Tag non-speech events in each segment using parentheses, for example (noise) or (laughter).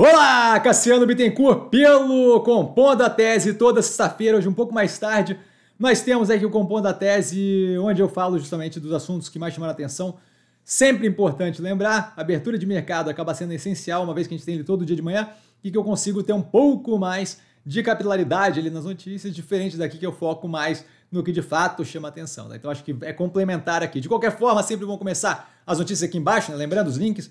Olá, Cassiano Bittencourt, pelo Compondo a Tese, toda sexta-feira, hoje um pouco mais tarde, nós temos aqui o Compondo a Tese, onde eu falo justamente dos assuntos que mais chamaram a atenção. Sempre importante lembrar, abertura de mercado acaba sendo essencial, uma vez que a gente tem ele todo dia de manhã, e que eu consigo ter um pouco mais de capilaridade ali nas notícias, diferente daqui que eu foco mais no que de fato chama atenção. Né? Então acho que é complementar aqui. De qualquer forma, sempre vão começar as notícias aqui embaixo, né? lembrando os links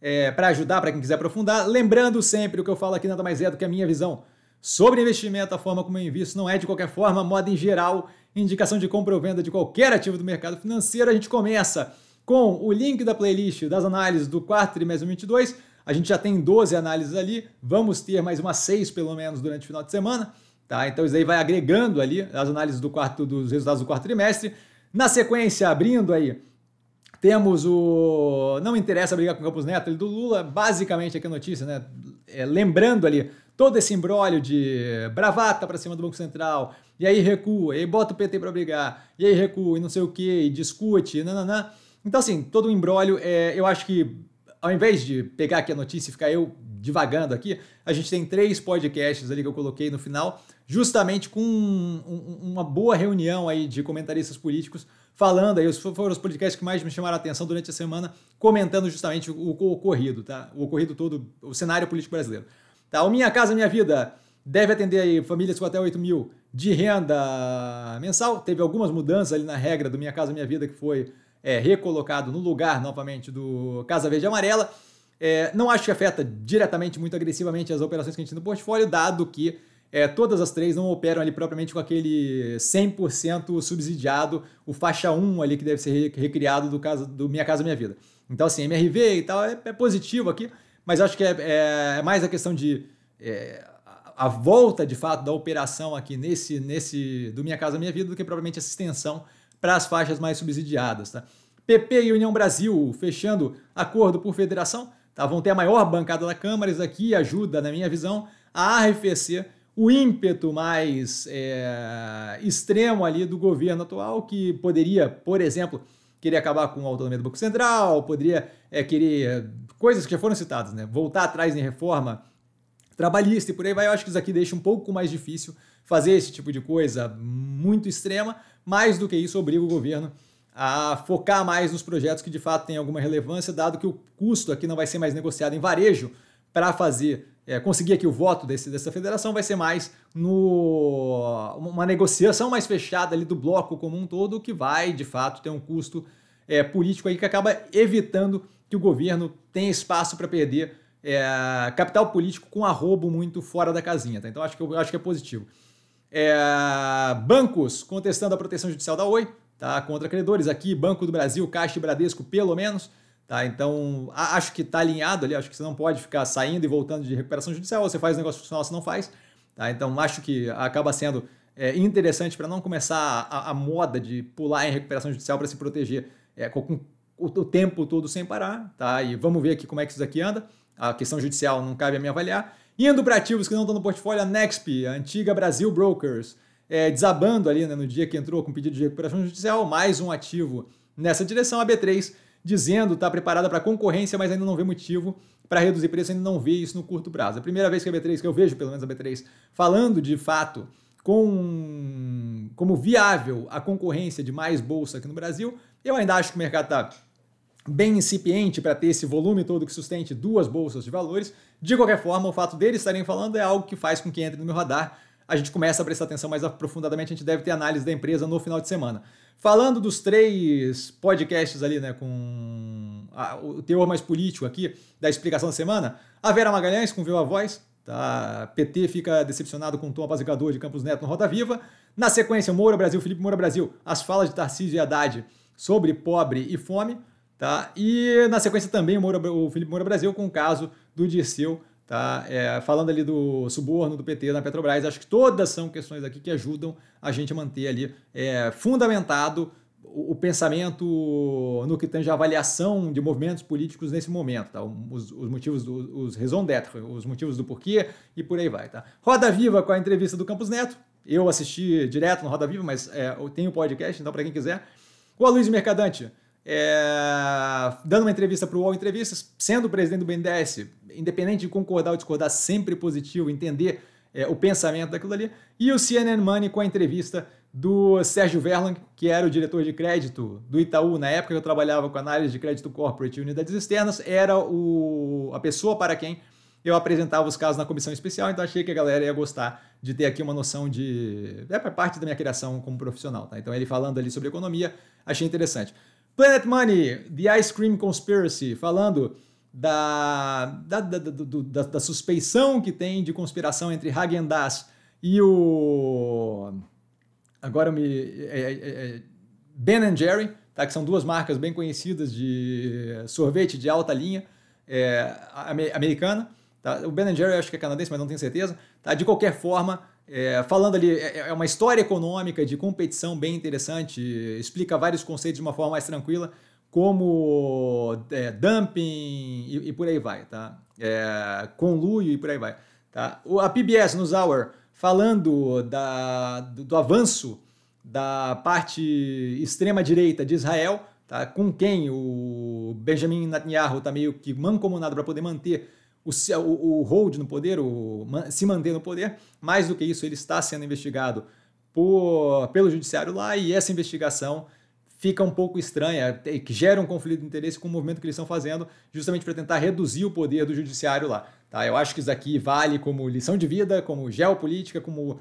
é, para ajudar, para quem quiser aprofundar. Lembrando sempre o que eu falo aqui nada mais é do que a minha visão sobre investimento, a forma como eu invisto não é de qualquer forma, moda em geral, indicação de compra ou venda de qualquer ativo do mercado financeiro. A gente começa com o link da playlist das análises do quarto trimestre 22 2022. A gente já tem 12 análises ali, vamos ter mais umas 6 pelo menos durante o final de semana. Tá? Então isso aí vai agregando ali as análises do quarto dos resultados do quarto trimestre. Na sequência, abrindo aí temos o. Não interessa brigar com o Campos Neto, ele do Lula, basicamente aqui a notícia, né? É, lembrando ali todo esse embrólio de bravata para cima do Banco Central, e aí recua, e aí bota o PT para brigar, e aí recua, e não sei o que, e discute, nananã. Então, assim, todo o embrólio, é, eu acho que ao invés de pegar aqui a notícia e ficar eu divagando aqui, a gente tem três podcasts ali que eu coloquei no final, justamente com um, um, uma boa reunião aí de comentaristas políticos falando aí, os, foram os podcasts que mais me chamaram a atenção durante a semana, comentando justamente o, o ocorrido, tá? O ocorrido todo, o cenário político brasileiro. Tá, o Minha Casa Minha Vida deve atender aí famílias com até 8 mil de renda mensal. Teve algumas mudanças ali na regra do Minha Casa Minha Vida, que foi é, recolocado no lugar novamente do Casa Verde Amarela. É, não acho que afeta diretamente, muito agressivamente, as operações que a gente tem no portfólio, dado que é, todas as três não operam ali propriamente com aquele 100% subsidiado, o faixa 1 ali que deve ser recriado do caso do Minha Casa Minha Vida. Então, assim, MRV e tal é, é positivo aqui, mas acho que é, é, é mais a questão de é, a volta de fato da operação aqui nesse, nesse do Minha Casa Minha Vida do que propriamente essa extensão para as faixas mais subsidiadas. Tá? PP e União Brasil fechando acordo por federação, tá? vão ter a maior bancada da Câmara, isso aqui ajuda, na minha visão, a arrefecer o ímpeto mais é, extremo ali do governo atual, que poderia, por exemplo, querer acabar com a autonomia do Banco Central, poderia é, querer coisas que já foram citadas, né? voltar atrás em reforma trabalhista e por aí vai. Eu acho que isso aqui deixa um pouco mais difícil fazer esse tipo de coisa muito extrema, mais do que isso obriga o governo a focar mais nos projetos que de fato têm alguma relevância, dado que o custo aqui não vai ser mais negociado em varejo para fazer é, conseguir aqui o voto desse, dessa federação vai ser mais no uma negociação mais fechada ali do bloco como um todo, que vai, de fato, ter um custo é, político aí que acaba evitando que o governo tenha espaço para perder é, capital político com arrobo muito fora da casinha. Tá? Então acho que, eu, acho que é positivo. É, bancos contestando a proteção judicial da Oi, tá? contra credores aqui, Banco do Brasil, Caixa e Bradesco, pelo menos. Tá? Então, acho que está alinhado ali, acho que você não pode ficar saindo e voltando de recuperação judicial, você faz o negócio funcional, você não faz. Tá? Então, acho que acaba sendo é, interessante para não começar a, a, moda de pular em recuperação judicial para se proteger é, com, o, o, tempo todo sem parar, tá? E vamos ver aqui como é que isso aqui anda. A questão judicial não cabe a mim avaliar. Indo para ativos que não estão no portfólio, a Nexp, a antiga Brasil Brokers, é, desabando ali né, no dia que entrou com pedido de recuperação judicial, mais um ativo nessa direção, a B3 dizendo que está preparada para concorrência, mas ainda não vê motivo para reduzir preço, ainda não vê isso no curto prazo. É a primeira vez que a B3, que eu vejo pelo menos a B3, falando de fato com, como viável a concorrência de mais bolsa aqui no Brasil, eu ainda acho que o mercado está bem incipiente para ter esse volume todo que sustente duas bolsas de valores. De qualquer forma, o fato deles estarem falando é algo que faz com que entre no meu radar. A gente começa a prestar atenção mais aprofundadamente, a gente deve ter análise da empresa no final de semana. Falando dos três podcasts ali, né, com a, o teor mais político aqui da explicação da semana, a Vera Magalhães com Viva Voz, tá? PT fica decepcionado com o tom apaziguador de Campos Neto no Roda Viva. Na sequência, Moura Brasil, Felipe Moura Brasil, as falas de Tarcísio e Haddad sobre pobre e fome, tá? E na sequência também o, Moura, o Felipe Moura Brasil com o caso do Dirceu Tá? É, falando ali do suborno do PT na Petrobras, acho que todas são questões aqui que ajudam a gente a manter ali é, fundamentado o, o, pensamento no que tange a avaliação de movimentos políticos nesse momento, tá? os, os motivos, do, os raison d'être, os motivos do porquê e por aí vai. Tá? Roda Viva com a entrevista do Campos Neto, eu assisti direto no Roda Viva, mas é, eu tenho podcast, então para quem quiser. O Luiz Mercadante, é, dando uma entrevista para o UOL Entrevistas, sendo o presidente do BNDES, independente de concordar ou discordar, sempre positivo, entender é, o pensamento daquilo ali, e o CNN Money com a entrevista do Sérgio Verlang, que era o diretor de crédito do Itaú, na época que eu trabalhava com análise de crédito corporate e unidades externas, era o, a pessoa para quem eu apresentava os casos na comissão especial, então achei que a galera ia gostar de ter aqui uma noção de... é parte da minha criação como profissional, tá? Então ele falando ali sobre economia, achei interessante. Planet Money, The Ice Cream Conspiracy, falando da, da, da, da, da suspeição que tem de conspiração entre Hagen Das e o. Agora me. É, é, é, é ben Jerry, tá? que são duas marcas bem conhecidas de sorvete de alta linha é, americana. Tá? O Ben Jerry eu acho que é canadense, mas não tenho certeza. Tá? De qualquer forma, é, falando ali, é, é, uma história econômica de competição bem interessante, explica vários conceitos de uma forma mais tranquila, como é, dumping e, e, por aí vai, tá? É, conluio e por aí vai. Tá? O, a PBS News Hour falando da, do, do avanço da parte extrema-direita de Israel, tá? com quem o Benjamin Netanyahu está meio que mancomunado para poder manter o, o, hold no poder, o, se manter no poder. Mais do que isso, ele está sendo investigado por, pelo judiciário lá e essa investigação fica um pouco estranha, é, que gera um conflito de interesse com o movimento que eles estão fazendo, justamente para tentar reduzir o poder do judiciário lá. Tá? Eu acho que isso aqui vale como lição de vida, como geopolítica, como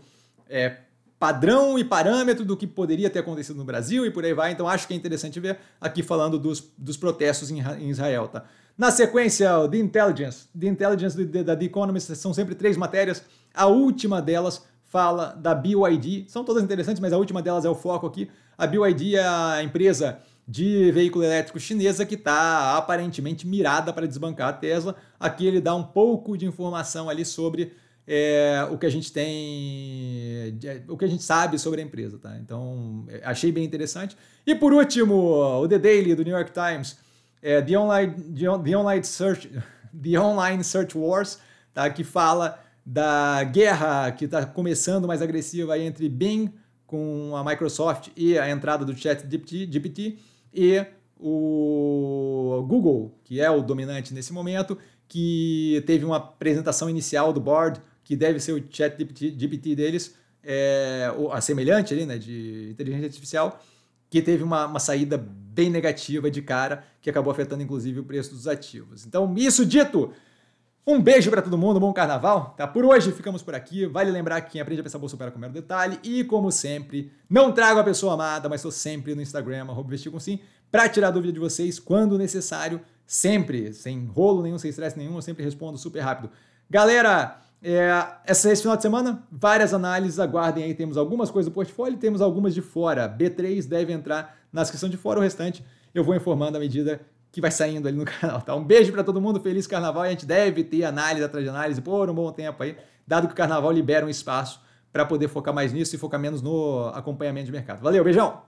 é, padrão e parâmetro do que poderia ter acontecido no Brasil e por aí vai. Então acho que é interessante ver aqui falando dos, dos protestos em, em Israel. Tá? Na sequência, o The Intelligence. The Intelligence da The Economist são sempre três matérias. A última delas fala da BYD. São todas interessantes, mas a última delas é o foco aqui. A BYD é a empresa de veículo elétrico chinesa que está aparentemente mirada para desbancar a Tesla. Aqui ele dá um pouco de informação ali sobre é, o que a gente tem, o que a gente sabe sobre a empresa, tá? Então é, achei bem interessante. E por último, o The Daily do New York Times é, The, Online, The, Online Search, (laughs) The Online Search Wars, tá? que fala da guerra que está começando mais agressiva entre Bing com a Microsoft e a entrada do chat GPT e o Google, que é o dominante nesse momento, que teve uma apresentação inicial do board, que deve ser o chat GPT, deles, é, a semelhante ali, né, de inteligência artificial, que teve uma, uma saída bem negativa de cara, que acabou afetando inclusive o preço dos ativos. Então, isso dito, um beijo para todo mundo, bom carnaval. Tá? Por hoje ficamos por aqui. Vale lembrar que quem aprende a pensar bolsa para com mero detalhe. E como sempre, não trago a pessoa amada, mas estou sempre no Instagram, sim para tirar dúvida de vocês quando necessário, sempre, sem rolo nenhum, sem estresse nenhum, eu sempre respondo super rápido. Galera, é, essa, esse final de semana, várias análises, aguardem aí, temos algumas coisas do portfólio temos algumas de fora. B3 deve entrar na descrição de fora, o restante eu vou informando à medida que vai saindo ali no (laughs) canal, tá? Um beijo para todo mundo, feliz carnaval e a gente deve ter análise atrás de análise por um bom tempo aí, dado que o carnaval libera um espaço para poder focar mais nisso e focar menos no acompanhamento de mercado. Valeu, beijão!